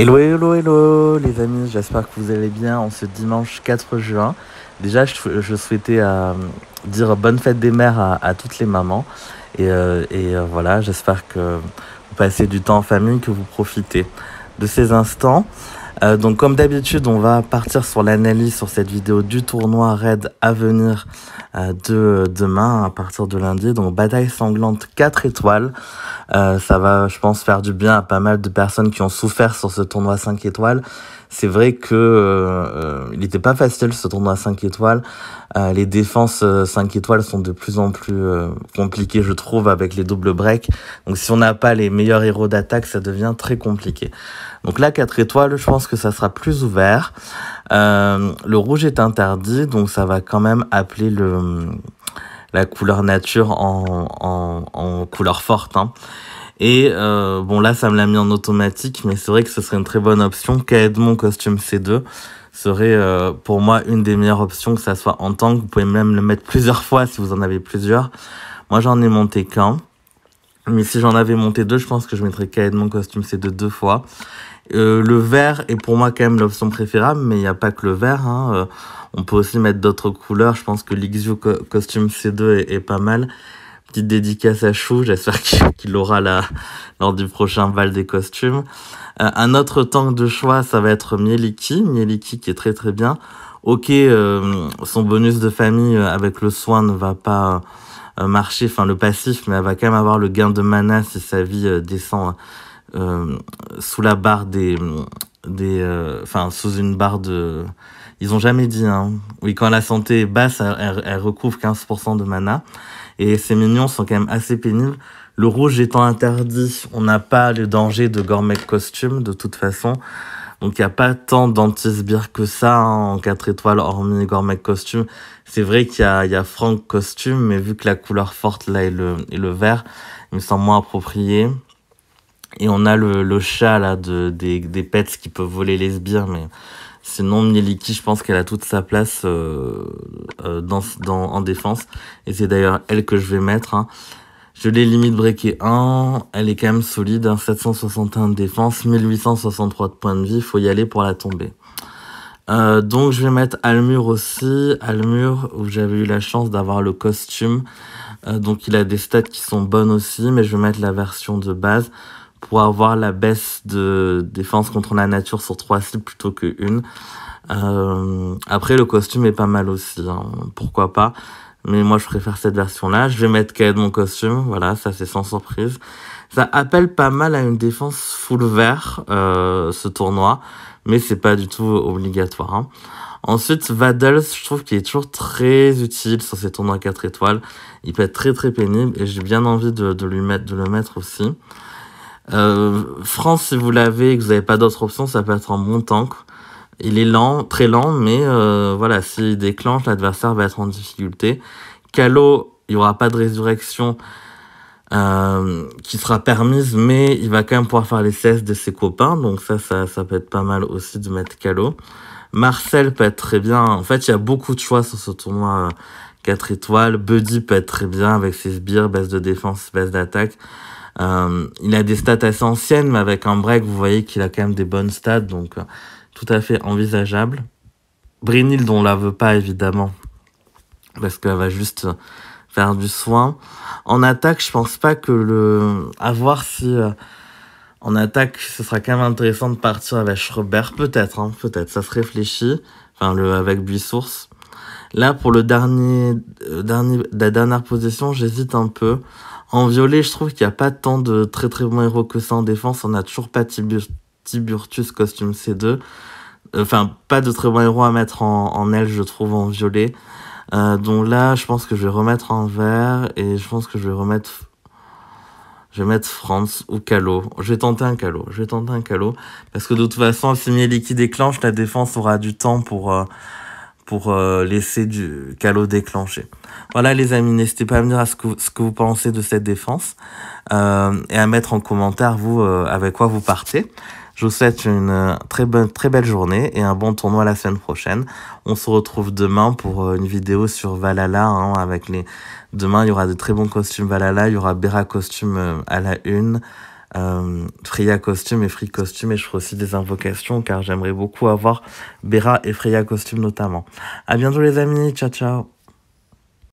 Hello, hello, hello les amis, j'espère que vous allez bien en ce dimanche 4 juin. Déjà, je, souhaitais euh, dire bonne fête des mères à, toutes les mamans. Et, euh, euh, voilà, j'espère que vous passez du temps en famille, que vous profitez de ces instants. donc comme d'habitude, on va partir sur l'analyse sur cette vidéo du tournoi Raid à venir de demain à partir de lundi. Donc bataille sanglante 4 étoiles. Euh, ça va, je pense, faire du bien à pas mal de personnes qui ont souffert sur ce tournoi 5 étoiles. C'est vrai que euh, euh, il n'était pas facile ce tournoi 5 étoiles. les défenses 5 étoiles sont de plus en plus compliquées, je trouve, avec les doubles breaks. Donc si on n'a pas les meilleurs héros d'attaque, ça devient très compliqué. Donc là, 4 étoiles, je pense que ça sera plus ouvert. le rouge est interdit, donc ça va quand même appeler le la couleur nature en, en, en couleur forte. Hein. Et euh, bon là ça me l'a mis en automatique, mais c'est vrai que ce serait une très bonne option. mon costume C2 serait euh, pour moi une des meilleures options, que ça soit en tank. Vous pouvez même le mettre plusieurs fois si vous en avez plusieurs. Moi j'en ai monté qu'un. Mais si j'en avais monté deux, je pense que je mettrais Kaed mon costume C2 deux fois. Euh, le vert est pour moi quand même l'option préférable, mais il n'y a pas que le vert. Hein. Euh, on peut aussi mettre d'autres couleurs. Je pense que l'XU costume C2 est, pas mal. Petite dédicace à Chou, j'espère qu'il l'aura là lors du prochain bal des costumes. Euh, un autre tank de choix, ça va être Mieliki. Mieliki qui est très très bien. Ok, euh, son bonus de famille avec le soin ne va pas marcher, enfin le passif, mais elle va quand même avoir le gain de mana si sa vie euh, descend hein. euh, sous la barre des, des, euh, enfin sous une barre de, ils ont jamais dit. Hein. Oui, quand la santé est basse, elle, recouvre 15% de mana. Et ces minions sont quand même assez pénibles. Le rouge étant interdit, on n'a pas le danger de Gourmet Costume de toute façon. Donc il n'y a pas tant d'anti-sbires que ça hein, en 4 étoiles, hormis gourmet Costume. C'est vrai qu'il y a, y a Franck Costume, mais vu que la couleur forte là est le, le vert, il me semble moins approprié. Et on a le, le chat là de, des, des pets qui peuvent voler les sbires, mais sinon Mieliki je pense qu'elle a toute sa place euh, euh, dans, dans, en défense. Et c'est d'ailleurs elle que je vais mettre. Hein. Je l'ai limite breaké 1. Elle est quand même solide. Hein, 761 de défense, 1863 de points de vie. Faut y aller pour la tomber. Euh, donc je vais mettre Almur aussi, Almur où j'avais eu la chance d'avoir le costume, euh, donc il a des stats qui sont bonnes aussi, mais je vais mettre la version de base pour avoir la baisse de défense contre la nature sur trois cibles plutôt que une. Euh, après le costume est pas mal aussi, hein, pourquoi pas mais moi je préfère cette version-là. Je vais mettre de mon costume, voilà, ça c'est sans surprise. Ça appelle pas mal à une défense full vert, euh, ce tournoi, mais c'est pas du tout obligatoire. Hein. Ensuite, Vadels, je trouve qu'il est toujours très utile sur ces tournois 4 étoiles. Il peut être très très pénible et j'ai bien envie de, de, lui mettre, de le mettre aussi. Euh, France, si vous l'avez et que vous n'avez pas d'autre option, ça peut être un bon tank. Il est lent, très lent, mais euh, voilà, s'il déclenche, l'adversaire va être en difficulté. Calo, il n'y aura pas de résurrection euh, qui sera permise, mais il va quand même pouvoir faire les CS de ses copains, donc ça, ça, peut être pas mal aussi de mettre Calo. Marcel peut être très bien. En fait, il y a beaucoup de choix sur ce tournoi 4 euh, étoiles. Buddy peut être très bien avec ses sbires, baisse de défense, baisse d'attaque. il a des stats assez anciennes, mais avec un break, vous voyez qu'il a quand même des bonnes stats, donc tout à fait envisageable. Brinil on la veut pas évidemment, parce qu'elle va juste faire du soin. En attaque, je pense pas que le. À voir si. Euh, en attaque, ce sera quand même intéressant de partir avec Schreber, peut-être, hein, peut-être, ça se réfléchit. Enfin, le, avec Buissource. Là, pour le dernier, euh, dernier, la dernière position, j'hésite un peu. En violet, je trouve qu'il n'y a pas tant de très très bons héros que ça en défense. On a toujours pas Tibus burtus costume C2. Euh, enfin, pas de très bon héros à mettre en, en aile, je trouve, en violet. Euh, donc là, je pense que je vais remettre en vert et je pense que je vais remettre. Je vais mettre France ou Calo. Je vais tenter un Calo. Je vais tenter un Calo. Parce que de toute façon, si Mieli qui déclenche, la défense aura du temps pour, euh, pour laisser du Calo déclencher. Voilà, les amis, n'hésitez pas à me à ce, que, ce que vous pensez de cette défense. et à mettre en commentaire, vous, avec quoi vous partez. Je vous souhaite une euh, très bonne, très belle journée et un bon tournoi la semaine prochaine. On se retrouve demain pour euh, une vidéo sur Valhalla. Hein, avec les... Demain, il y aura de très bons costumes Valhalla. Il y aura Bera costume euh, à la une, euh, Freya costume et Free costume. Et je ferai aussi des invocations car j'aimerais beaucoup avoir Bera et Freya costume notamment. À bientôt les amis. Ciao, ciao.